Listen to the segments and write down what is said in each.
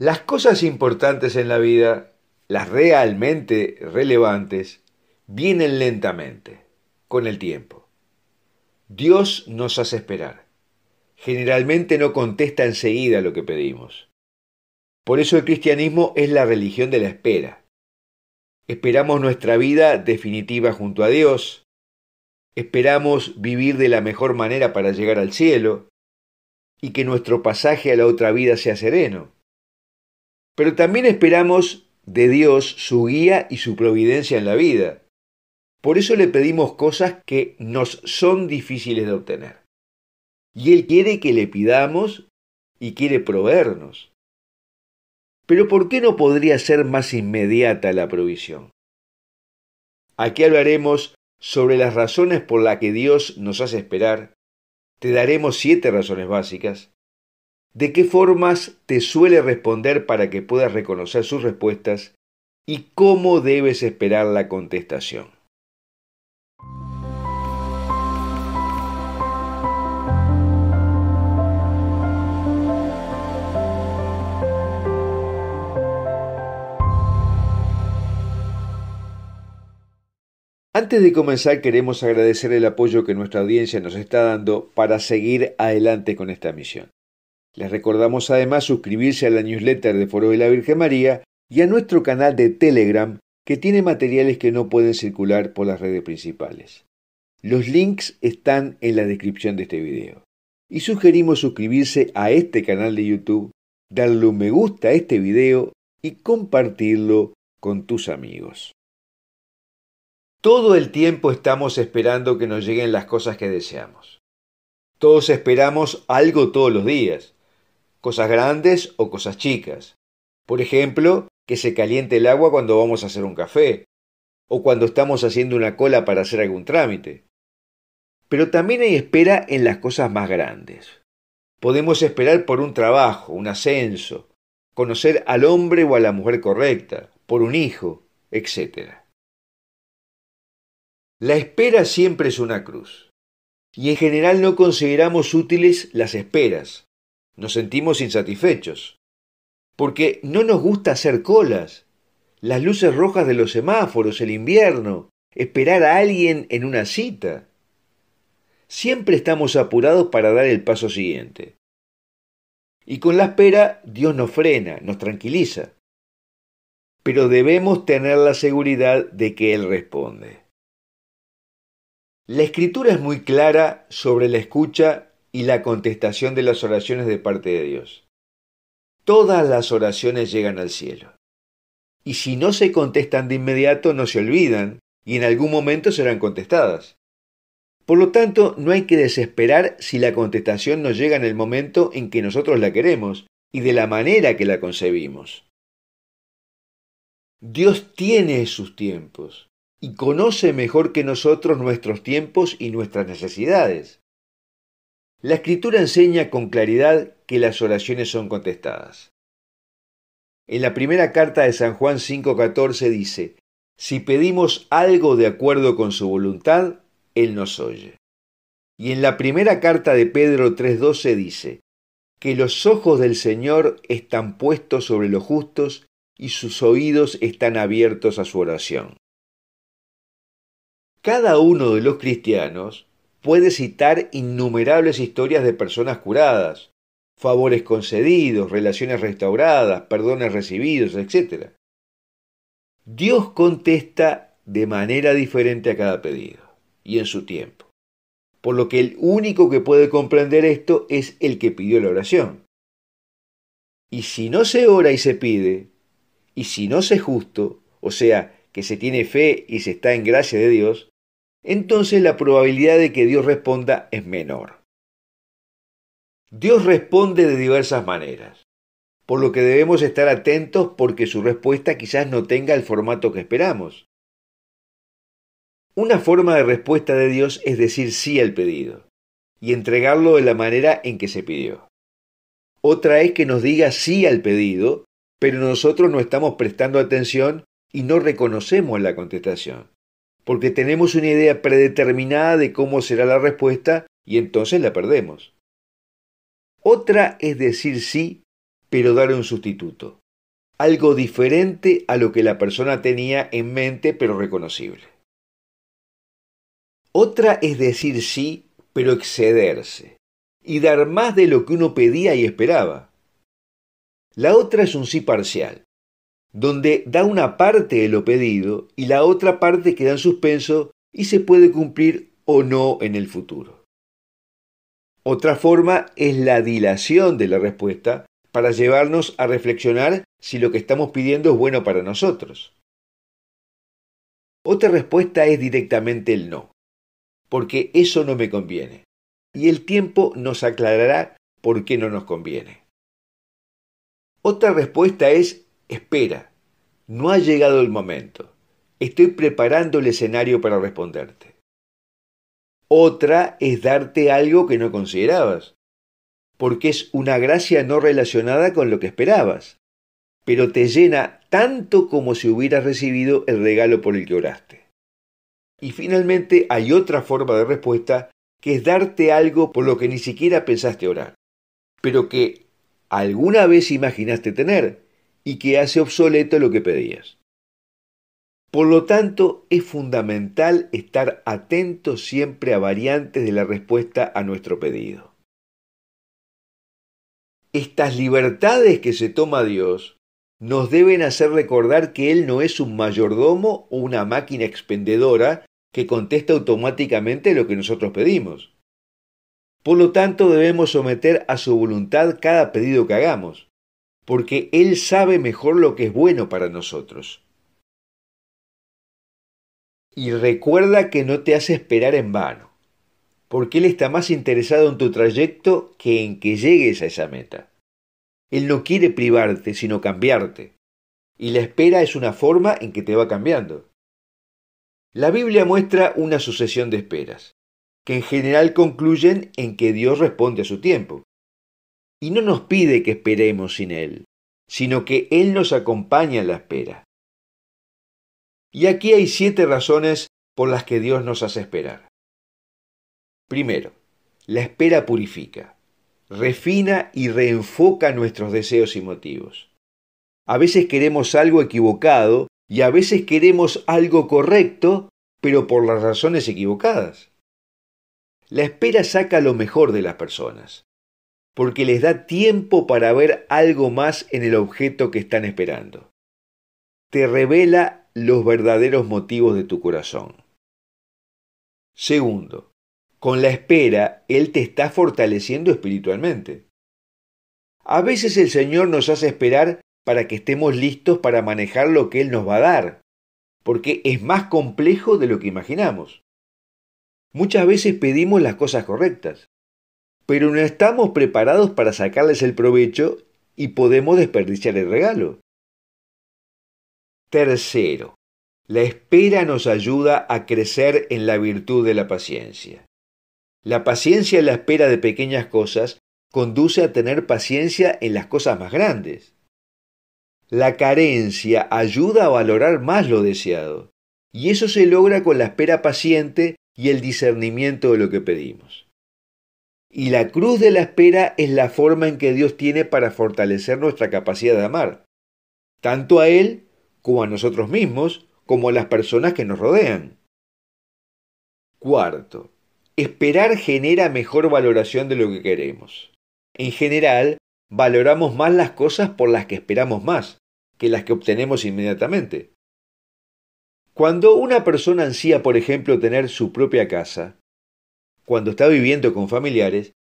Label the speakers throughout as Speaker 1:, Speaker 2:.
Speaker 1: Las cosas importantes en la vida, las realmente relevantes, vienen lentamente, con el tiempo. Dios nos hace esperar. Generalmente no contesta enseguida lo que pedimos. Por eso el cristianismo es la religión de la espera. Esperamos nuestra vida definitiva junto a Dios. Esperamos vivir de la mejor manera para llegar al cielo y que nuestro pasaje a la otra vida sea sereno. Pero también esperamos de Dios su guía y su providencia en la vida. Por eso le pedimos cosas que nos son difíciles de obtener. Y Él quiere que le pidamos y quiere proveernos. Pero ¿por qué no podría ser más inmediata la provisión? Aquí hablaremos sobre las razones por las que Dios nos hace esperar. Te daremos siete razones básicas de qué formas te suele responder para que puedas reconocer sus respuestas y cómo debes esperar la contestación. Antes de comenzar queremos agradecer el apoyo que nuestra audiencia nos está dando para seguir adelante con esta misión. Les recordamos además suscribirse a la newsletter de Foro de la Virgen María y a nuestro canal de Telegram que tiene materiales que no pueden circular por las redes principales. Los links están en la descripción de este video. Y sugerimos suscribirse a este canal de YouTube, darle un me gusta a este video y compartirlo con tus amigos. Todo el tiempo estamos esperando que nos lleguen las cosas que deseamos. Todos esperamos algo todos los días, cosas grandes o cosas chicas. Por ejemplo, que se caliente el agua cuando vamos a hacer un café, o cuando estamos haciendo una cola para hacer algún trámite. Pero también hay espera en las cosas más grandes. Podemos esperar por un trabajo, un ascenso, conocer al hombre o a la mujer correcta, por un hijo, etc. La espera siempre es una cruz, y en general no consideramos útiles las esperas, nos sentimos insatisfechos. Porque no nos gusta hacer colas, las luces rojas de los semáforos, el invierno, esperar a alguien en una cita. Siempre estamos apurados para dar el paso siguiente. Y con la espera Dios nos frena, nos tranquiliza. Pero debemos tener la seguridad de que Él responde. La escritura es muy clara sobre la escucha y la contestación de las oraciones de parte de Dios. Todas las oraciones llegan al cielo. Y si no se contestan de inmediato, no se olvidan y en algún momento serán contestadas. Por lo tanto, no hay que desesperar si la contestación no llega en el momento en que nosotros la queremos y de la manera que la concebimos. Dios tiene sus tiempos y conoce mejor que nosotros nuestros tiempos y nuestras necesidades. La escritura enseña con claridad que las oraciones son contestadas. En la primera carta de San Juan 5.14 dice, Si pedimos algo de acuerdo con su voluntad, Él nos oye. Y en la primera carta de Pedro 3.12 dice, Que los ojos del Señor están puestos sobre los justos y sus oídos están abiertos a su oración. Cada uno de los cristianos puede citar innumerables historias de personas curadas, favores concedidos, relaciones restauradas, perdones recibidos, etc. Dios contesta de manera diferente a cada pedido y en su tiempo, por lo que el único que puede comprender esto es el que pidió la oración. Y si no se ora y se pide, y si no se es justo, o sea, que se tiene fe y se está en gracia de Dios, entonces la probabilidad de que Dios responda es menor. Dios responde de diversas maneras, por lo que debemos estar atentos porque su respuesta quizás no tenga el formato que esperamos. Una forma de respuesta de Dios es decir sí al pedido y entregarlo de la manera en que se pidió. Otra es que nos diga sí al pedido, pero nosotros no estamos prestando atención y no reconocemos la contestación porque tenemos una idea predeterminada de cómo será la respuesta y entonces la perdemos. Otra es decir sí, pero dar un sustituto, algo diferente a lo que la persona tenía en mente pero reconocible. Otra es decir sí, pero excederse, y dar más de lo que uno pedía y esperaba. La otra es un sí parcial, donde da una parte de lo pedido y la otra parte queda en suspenso y se puede cumplir o no en el futuro. Otra forma es la dilación de la respuesta para llevarnos a reflexionar si lo que estamos pidiendo es bueno para nosotros. Otra respuesta es directamente el no, porque eso no me conviene, y el tiempo nos aclarará por qué no nos conviene. Otra respuesta es espera, no ha llegado el momento, estoy preparando el escenario para responderte. Otra es darte algo que no considerabas, porque es una gracia no relacionada con lo que esperabas, pero te llena tanto como si hubieras recibido el regalo por el que oraste. Y finalmente hay otra forma de respuesta que es darte algo por lo que ni siquiera pensaste orar, pero que alguna vez imaginaste tener, y que hace obsoleto lo que pedías. Por lo tanto, es fundamental estar atentos siempre a variantes de la respuesta a nuestro pedido. Estas libertades que se toma Dios nos deben hacer recordar que Él no es un mayordomo o una máquina expendedora que contesta automáticamente lo que nosotros pedimos. Por lo tanto, debemos someter a su voluntad cada pedido que hagamos porque Él sabe mejor lo que es bueno para nosotros. Y recuerda que no te hace esperar en vano, porque Él está más interesado en tu trayecto que en que llegues a esa meta. Él no quiere privarte, sino cambiarte. Y la espera es una forma en que te va cambiando. La Biblia muestra una sucesión de esperas, que en general concluyen en que Dios responde a su tiempo y no nos pide que esperemos sin Él, sino que Él nos acompaña en la espera. Y aquí hay siete razones por las que Dios nos hace esperar. Primero, la espera purifica, refina y reenfoca nuestros deseos y motivos. A veces queremos algo equivocado y a veces queremos algo correcto, pero por las razones equivocadas. La espera saca lo mejor de las personas, porque les da tiempo para ver algo más en el objeto que están esperando. Te revela los verdaderos motivos de tu corazón. Segundo, con la espera, Él te está fortaleciendo espiritualmente. A veces el Señor nos hace esperar para que estemos listos para manejar lo que Él nos va a dar, porque es más complejo de lo que imaginamos. Muchas veces pedimos las cosas correctas, pero no estamos preparados para sacarles el provecho y podemos desperdiciar el regalo. Tercero, la espera nos ayuda a crecer en la virtud de la paciencia. La paciencia en la espera de pequeñas cosas conduce a tener paciencia en las cosas más grandes. La carencia ayuda a valorar más lo deseado, y eso se logra con la espera paciente y el discernimiento de lo que pedimos. Y la cruz de la espera es la forma en que Dios tiene para fortalecer nuestra capacidad de amar, tanto a Él como a nosotros mismos, como a las personas que nos rodean. Cuarto, esperar genera mejor valoración de lo que queremos. En general, valoramos más las cosas por las que esperamos más, que las que obtenemos inmediatamente. Cuando una persona ansía, por ejemplo, tener su propia casa, cuando está viviendo con familiares,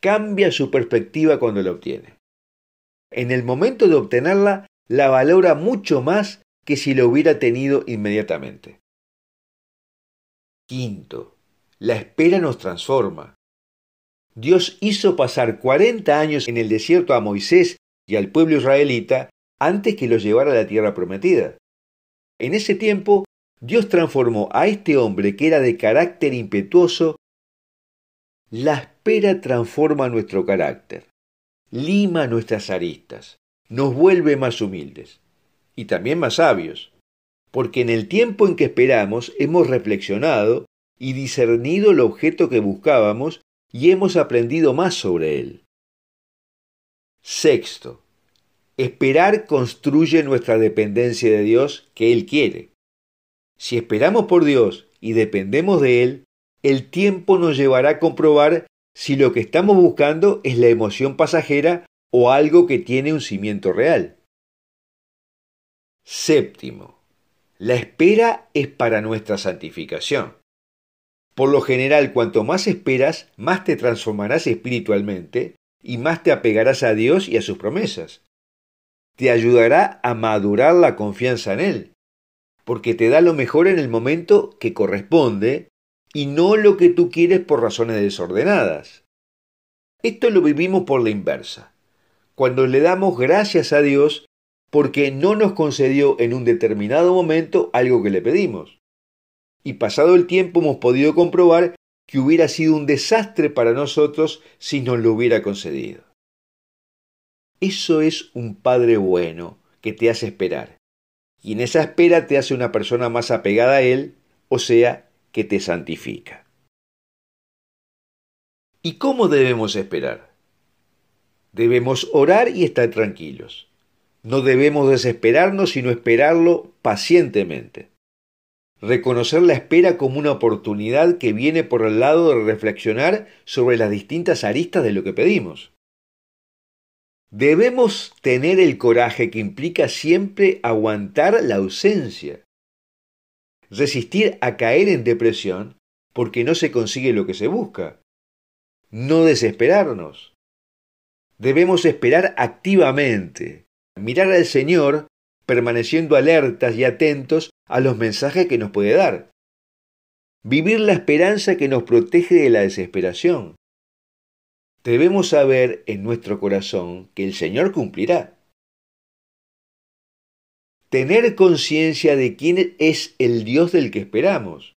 Speaker 1: cambia su perspectiva cuando la obtiene. En el momento de obtenerla, la valora mucho más que si la hubiera tenido inmediatamente. Quinto, la espera nos transforma. Dios hizo pasar 40 años en el desierto a Moisés y al pueblo israelita antes que los llevara a la tierra prometida. En ese tiempo, Dios transformó a este hombre que era de carácter impetuoso la espera transforma nuestro carácter, lima nuestras aristas, nos vuelve más humildes y también más sabios, porque en el tiempo en que esperamos hemos reflexionado y discernido el objeto que buscábamos y hemos aprendido más sobre él. Sexto, esperar construye nuestra dependencia de Dios que Él quiere. Si esperamos por Dios y dependemos de Él, el tiempo nos llevará a comprobar si lo que estamos buscando es la emoción pasajera o algo que tiene un cimiento real. Séptimo. La espera es para nuestra santificación. Por lo general, cuanto más esperas, más te transformarás espiritualmente y más te apegarás a Dios y a sus promesas. Te ayudará a madurar la confianza en Él, porque te da lo mejor en el momento que corresponde y no lo que tú quieres por razones desordenadas. Esto lo vivimos por la inversa, cuando le damos gracias a Dios porque no nos concedió en un determinado momento algo que le pedimos. Y pasado el tiempo hemos podido comprobar que hubiera sido un desastre para nosotros si nos lo hubiera concedido. Eso es un Padre bueno que te hace esperar. Y en esa espera te hace una persona más apegada a Él, o sea, que te santifica. ¿Y cómo debemos esperar? Debemos orar y estar tranquilos. No debemos desesperarnos, sino esperarlo pacientemente. Reconocer la espera como una oportunidad que viene por el lado de reflexionar sobre las distintas aristas de lo que pedimos. Debemos tener el coraje que implica siempre aguantar la ausencia, resistir a caer en depresión porque no se consigue lo que se busca. No desesperarnos. Debemos esperar activamente, mirar al Señor permaneciendo alertas y atentos a los mensajes que nos puede dar. Vivir la esperanza que nos protege de la desesperación. Debemos saber en nuestro corazón que el Señor cumplirá tener conciencia de quién es el Dios del que esperamos.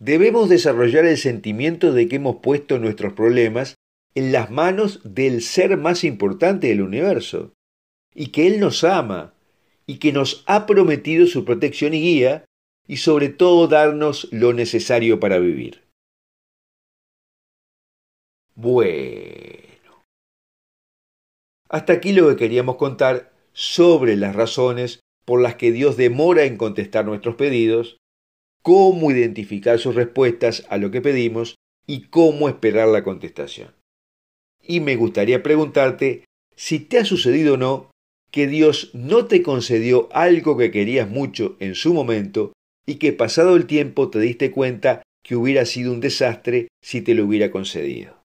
Speaker 1: Debemos desarrollar el sentimiento de que hemos puesto nuestros problemas en las manos del ser más importante del universo, y que Él nos ama, y que nos ha prometido su protección y guía, y sobre todo darnos lo necesario para vivir. Bueno. Hasta aquí lo que queríamos contar sobre las razones por las que Dios demora en contestar nuestros pedidos, cómo identificar sus respuestas a lo que pedimos y cómo esperar la contestación. Y me gustaría preguntarte si te ha sucedido o no que Dios no te concedió algo que querías mucho en su momento y que pasado el tiempo te diste cuenta que hubiera sido un desastre si te lo hubiera concedido.